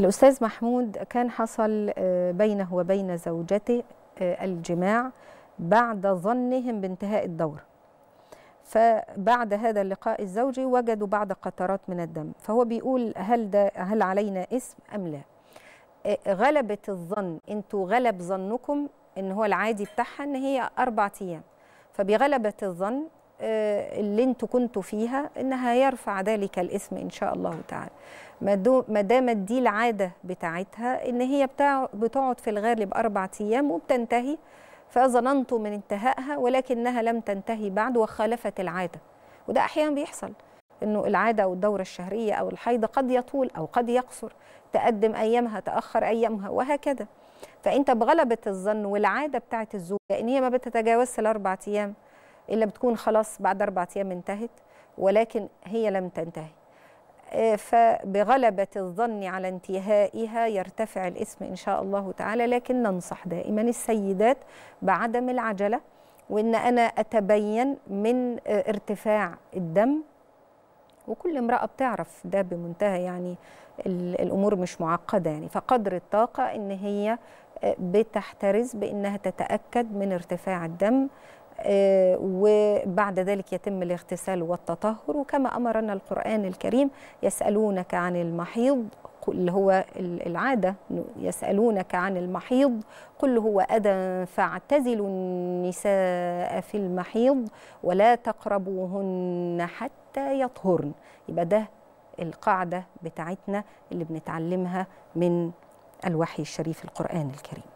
الأستاذ محمود كان حصل آه، بينه وبين زوجته آه، الجماع بعد ظنهم بانتهاء الدورة فبعد هذا اللقاء الزوجي وجدوا بعض قطرات من الدم فهو بيقول هل ده هل علينا اسم أم لا آه، غلبة الظن انتوا غلب ظنكم ان هو العادي بتاعها ان هي اربع ايام فبغلبه الظن آه، اللي انتوا كنتوا فيها انها يرفع ذلك الاسم ان شاء الله تعالى ما دامت دي العاده بتاعتها ان هي بتقعد في الغالب اربع ايام وبتنتهي فظننت من انتهائها ولكنها لم تنتهي بعد وخالفت العاده وده احيانا بيحصل انه العاده او الدوره الشهريه او الحيض قد يطول او قد يقصر تقدم ايامها تاخر ايامها وهكذا فانت بغلبه الظن والعاده بتاعت الزوج لان هي ما بتتجاوزش الاربع ايام إلا بتكون خلاص بعد أربع أيام انتهت ولكن هي لم تنتهي آه، فبغلبة الظن على انتهائها يرتفع الاسم إن شاء الله تعالى لكن ننصح دائما السيدات بعدم العجلة وإن أنا أتبين من آه، ارتفاع الدم وكل امرأة بتعرف ده بمنتهى يعني الأمور مش معقدة يعني فقدر الطاقة إن هي آه، بتحترز بإنها تتأكد من ارتفاع الدم آه، وبعد ذلك يتم الاغتسال والتطهر وكما أمرنا القرآن الكريم يسألونك عن المحيض اللي هو العادة يسألونك عن المحيض قل هو أذى فاعتزلوا النساء في المحيض ولا تقربوهن حتى يطهرن يبقى ده القاعدة بتاعتنا اللي بنتعلمها من الوحي الشريف القرآن الكريم